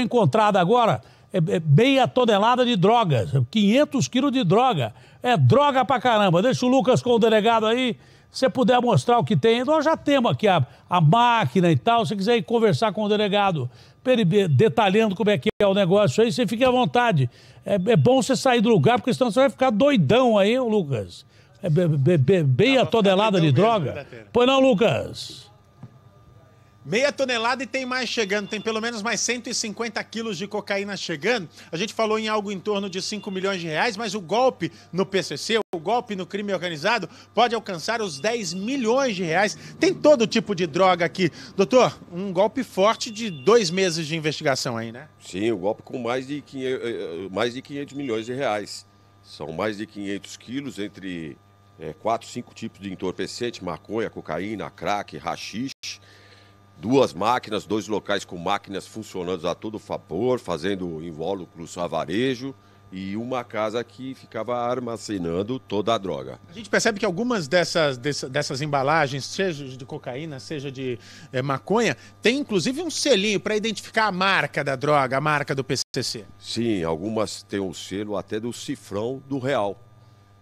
encontrada agora é, é meia tonelada de drogas, 500 quilos de droga. É droga pra caramba. Deixa o Lucas com o delegado aí, se puder mostrar o que tem. Nós já temos aqui a, a máquina e tal. Se quiser ir conversar com o delegado, detalhando como é que é o negócio aí, você fique à vontade. É, é bom você sair do lugar, porque senão você vai ficar doidão aí, Lucas. É, be, be, be, meia tonelada de droga. Pois não, Lucas? Meia tonelada e tem mais chegando, tem pelo menos mais 150 quilos de cocaína chegando. A gente falou em algo em torno de 5 milhões de reais, mas o golpe no PCC, o golpe no crime organizado, pode alcançar os 10 milhões de reais. Tem todo tipo de droga aqui. Doutor, um golpe forte de dois meses de investigação aí, né? Sim, o um golpe com mais de 500, eh, eh, mais de 500 milhões de reais. São mais de 500 quilos entre é, quatro, cinco tipos de entorpecente, maconha, cocaína, crack, rachixe duas máquinas, dois locais com máquinas funcionando a todo favor, fazendo invólucros a varejo e uma casa que ficava armazenando toda a droga. A gente percebe que algumas dessas, dessas, embalagens, seja de cocaína, seja de é, maconha, tem inclusive um selinho para identificar a marca da droga, a marca do PCC. Sim, algumas têm um selo até do cifrão do real,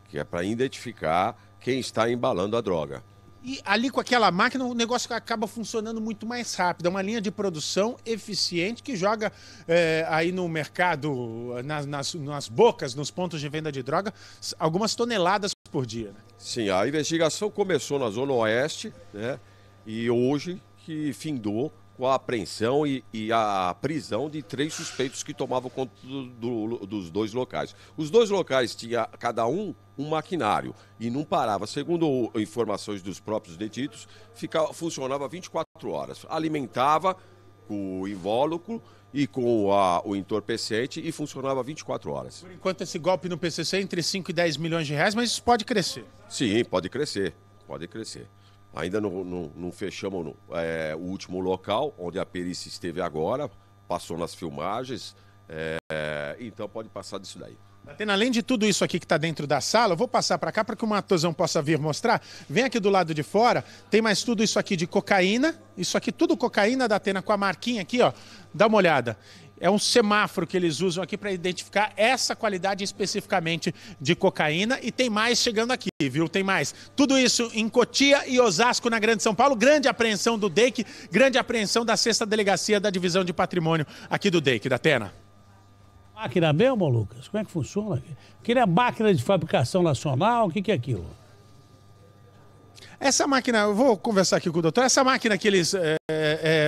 que é para identificar quem está embalando a droga. E ali com aquela máquina o negócio acaba funcionando muito mais rápido. É uma linha de produção eficiente que joga é, aí no mercado, nas, nas, nas, bocas, nos pontos de venda de droga, algumas toneladas por dia. Né? Sim, a investigação começou na Zona Oeste né, e hoje que findou com a apreensão e, e, a prisão de três suspeitos que tomavam conta do, do, dos dois locais. Os dois locais tinha cada um um maquinário e não parava. Segundo informações dos próprios detidos, ficava, funcionava 24 horas. Alimentava o invólucro e com a, o entorpecente e funcionava 24 horas. Por enquanto, esse golpe no PCC é entre 5 e 10 milhões de reais, mas isso pode crescer. Sim, pode crescer, pode crescer. Ainda não, não, não fechamos é, o último local onde a perícia esteve agora, passou nas filmagens, é, então pode passar disso daí. Atena, além de tudo isso aqui que está dentro da sala, eu vou passar para cá para que o Matosão possa vir mostrar. Vem aqui do lado de fora, tem mais tudo isso aqui de cocaína. Isso aqui tudo cocaína da Atena com a marquinha aqui, ó. Dá uma olhada. É um semáforo que eles usam aqui para identificar essa qualidade especificamente de cocaína. E tem mais chegando aqui, viu? Tem mais. Tudo isso em Cotia e Osasco, na Grande São Paulo. Grande apreensão do DEIC, grande apreensão da sexta delegacia da divisão de patrimônio aqui do DEIC, da Atena. Máquina mesmo, Lucas? Como é que funciona? Aquilo é máquina de fabricação nacional? O que, que é aquilo? Essa máquina, eu vou conversar aqui com o doutor, essa máquina que eles é, é,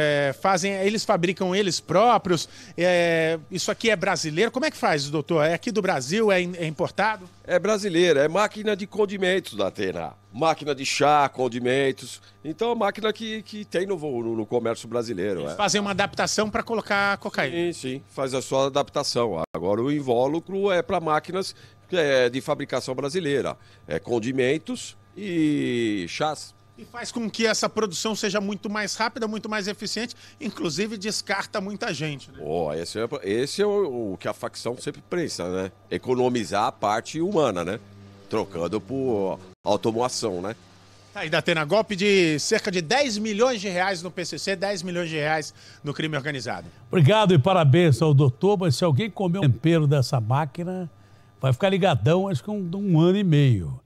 fazem, eles fabricam eles próprios? É, isso aqui é brasileiro? Como é que faz, doutor? É aqui do Brasil? É, é importado? É brasileiro, é máquina de condimentos da Atena. Máquina de chá, condimentos. Então, é máquina que, que tem no, no, no comércio brasileiro. Eles é. fazem uma adaptação para colocar cocaína. Sim, sim, faz a sua adaptação. Agora, o invólucro é para máquinas é, de fabricação brasileira. É condimentos e chás. E faz com que essa produção seja muito mais rápida, muito mais eficiente, inclusive descarta muita gente. Né? Oh, esse é, esse é o, o, que a facção sempre pensa, né? Economizar a parte humana, né? Trocando por automação, né? Tá, e da golpe de cerca de 10 milhões de reais no PCC, 10 milhões de reais no crime organizado. Obrigado e parabéns ao doutor, mas se alguém comer um tempero dessa máquina, vai ficar ligadão acho que um, um ano e meio.